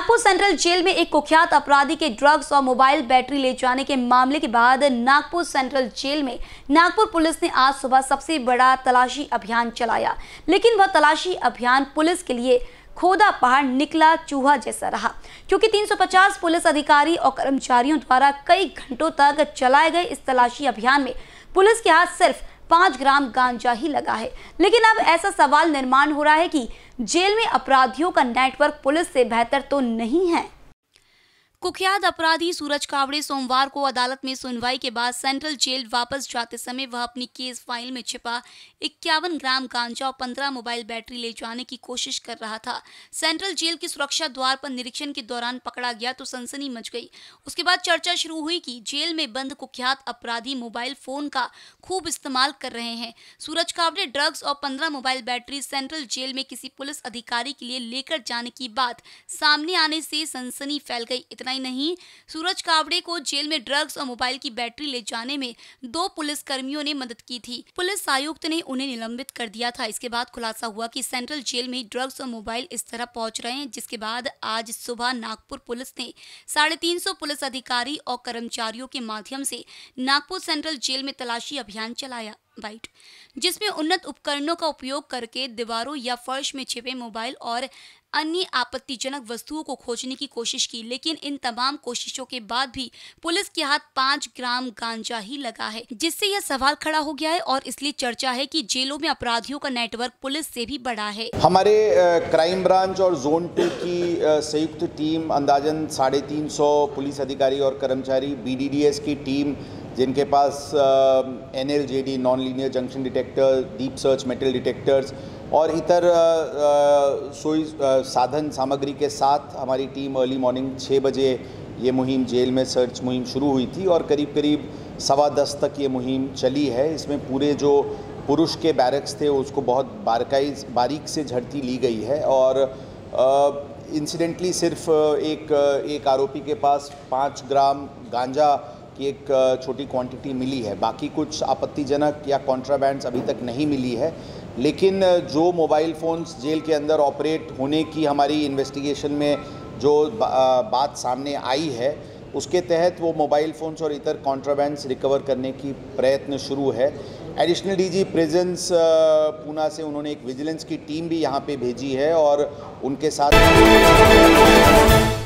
Nagpur central jail में एक कुख्यात अपराधी के ड्रग्स और मोबाइल बैटरी ले जाने के मामले के बाद नागपुर सेंट्रल जेल में नागपुर पुलिस ने आज सुबह सबसे बड़ा तलाशी अभियान चलाया लेकिन वह तलाशी अभियान पुलिस के लिए खोदा पहाड़ निकला चूहा जैसा रहा क्योंकि 350 पुलिस अधिकारी और कर्मचारियों द्वारा कई घंटों तक चलाए गए इस तलाशी अभियान में पुलिस के हाथ सिर्फ पांच ग्राम गांजा ही लगा है लेकिन अब ऐसा सवाल निर्माण हो रहा है कि जेल में अपराधियों का नेटवर्क पुलिस से बेहतर तो नहीं है कुख्यात अपराधी सूरज कावड़े सोमवार को अदालत में सुनवाई के बाद सेंट्रल जेल वापस जाते समय वह अपनी केस फाइल में छिपा इक्यावन ग्राम गांजा और पंद्रह मोबाइल बैटरी ले जाने की कोशिश कर रहा था सेंट्रल जेल की सुरक्षा द्वार पर निरीक्षण के दौरान पकड़ा गया तो सनसनी मच गई उसके बाद चर्चा शुरू हुई की जेल में बंद कुख्यात अपराधी मोबाइल फोन का खूब इस्तेमाल कर रहे हैं सूरज कावड़े ड्रग्स और पंद्रह मोबाइल बैटरी सेंट्रल जेल में किसी पुलिस अधिकारी के लिए लेकर जाने की बात सामने आने से सनसनी फैल गई इतना इतना ही नहीं सूरज कावड़े को जेल में ड्रग्स और मोबाइल की बैटरी ले जाने में दो पुलिस कर्मियों ने मदद की थी पुलिस आयुक्त ने उन्हें निलंबित कर दिया था इसके बाद खुलासा हुआ की सेंट्रल जेल में ड्रग्स और मोबाइल इस तरह पहुंच रहे हैं जिसके बाद आज सुबह नागपुर पुलिस ने साढ़े तीन सौ पुलिस अधिकारी और कर्मचारियों के माध्यम से नागपुर सेंट्रल जेल में तलाशी अभियान चलाया वाइट जिसमें उन्नत उपकरणों का उपयोग करके दीवारों या फर्श में छिपे मोबाइल और अन्य आपत्तिजनक वस्तुओं को खोजने की कोशिश की लेकिन इन तमाम कोशिशों के बाद भी पुलिस के हाथ पाँच ग्राम गांजा ही लगा है जिससे यह सवाल खड़ा हो गया है और इसलिए चर्चा है कि जेलों में अपराधियों का नेटवर्क पुलिस से भी बड़ा है हमारे क्राइम ब्रांच और जोन टू की संयुक्त टीम अंदाजन साढ़े तीन सौ पुलिस अधिकारी और कर्मचारी बी की टीम जिनके पास N L J D non linear junction detector deep search metal detectors और इतर सोई साधन सामग्री के साथ हमारी टीम अर्ली मॉर्निंग छः बजे ये मुहिम जेल में सर्च मुहिम शुरू हुई थी और करीब करीब सवा दस तक ये मुहिम चली है इसमें पूरे जो पुरुष के बैरक्स थे उसको बहुत बारकाई बारीक से झड़ती ली गई है और इंसिडेंटली सिर्फ एक एक आरोपी के पास पाँच ग्राम गांजा की एक छोटी क्वांटिटी मिली है बाकी कुछ आपत्तिजनक या कॉन्ट्राबैंड अभी तक नहीं मिली है लेकिन जो मोबाइल फ़ोन्स जेल के अंदर ऑपरेट होने की हमारी इन्वेस्टिगेशन में जो बात सामने आई है उसके तहत वो मोबाइल फ़ोन्स और इतर कॉन्ट्राबैंड रिकवर करने की प्रयत्न शुरू है एडिशनल डीजी प्रेजेंस पूना से उन्होंने एक विजिलेंस की टीम भी यहाँ पे भेजी है और उनके साथ